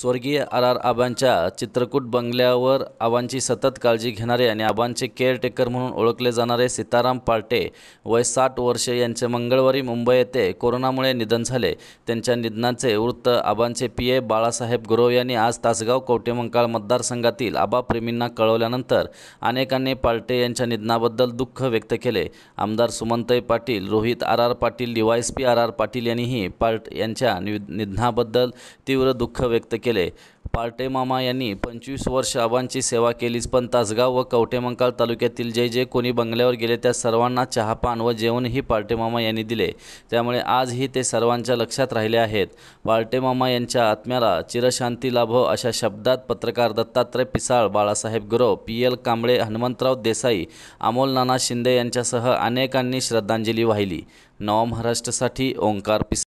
स्वर्गीय R R आबांच्या चित्रकूट बंगल्यावर आबांची सतत काळजी घेणारे आणि आबांचे केअरटेकर म्हणून ओळखले जाणारे सीताराम पार्टे वय साठ वर्षे यांचे मंगळवारी मुंबई येथे कोरोनामुळे निधन झाले त्यांच्या निधनाचे वृत्त आबांचे पी ए बाळासाहेब गुरव यांनी आज तासगाव कवटेमंकाळ मतदारसंघातील आबाप्रेमींना कळवल्यानंतर अनेकांनी पार्टे यांच्या निधनाबद्दल दुःख व्यक्त केले आमदार Sumantai Patil Rohit R R Patil D Y S P R R Patil यांनीही पार्ट यांच्या निधनाबद्दल तीव्र दुःख व्यक्त केले केले पार्टे मामा यांनी पंचवीस वर्ष आबांची सेवा केलीच पण तासगाव व कवटेमंकाळ तालुक्यातील जे जे कोणी बंगल्यावर गेले त्या सर्वांना चहापान व जेवणही मामा यांनी दिले त्यामुळे आजही ते सर्वांच्या लक्षात राहिले आहेत मामा यांच्या आत्म्याला चिरशांती लाभो अशा शब्दात पत्रकार दत्तात्रय पिसाळ बाळासाहेब गुरव पी एल कांबळे हनुमंतराव देसाई अमोल नाना शिंदे यांच्यासह अनेकांनी श्रद्धांजली वाहिली नव महाराष्ट्रासाठी ओंकार पिसाळ